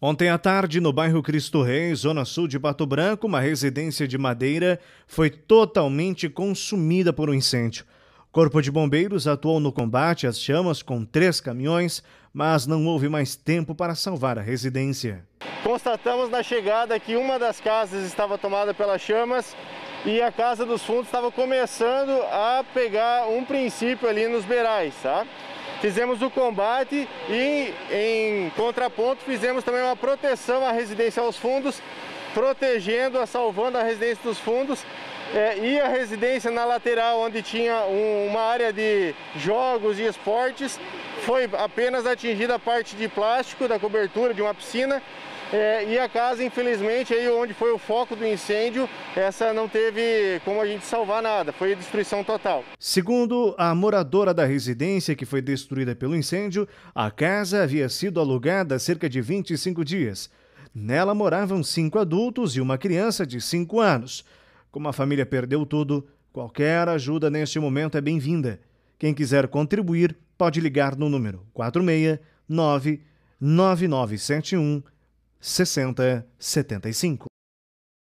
Ontem à tarde, no bairro Cristo Rei, zona sul de Pato Branco, uma residência de madeira foi totalmente consumida por um incêndio. O Corpo de Bombeiros atuou no combate às chamas com três caminhões, mas não houve mais tempo para salvar a residência. Constatamos na chegada que uma das casas estava tomada pelas chamas e a Casa dos Fundos estava começando a pegar um princípio ali nos beirais, tá? fizemos o combate e, em contraponto, fizemos também uma proteção à residência aos fundos, protegendo, salvando a residência dos fundos é, e a residência na lateral, onde tinha um, uma área de jogos e esportes, foi apenas atingida a parte de plástico da cobertura de uma piscina é, e a casa, infelizmente, aí onde foi o foco do incêndio, essa não teve como a gente salvar nada, foi destruição total. Segundo a moradora da residência que foi destruída pelo incêndio, a casa havia sido alugada há cerca de 25 dias. Nela moravam cinco adultos e uma criança de 5 anos. Como a família perdeu tudo, qualquer ajuda neste momento é bem-vinda. Quem quiser contribuir pode ligar no número 469 9971 6075.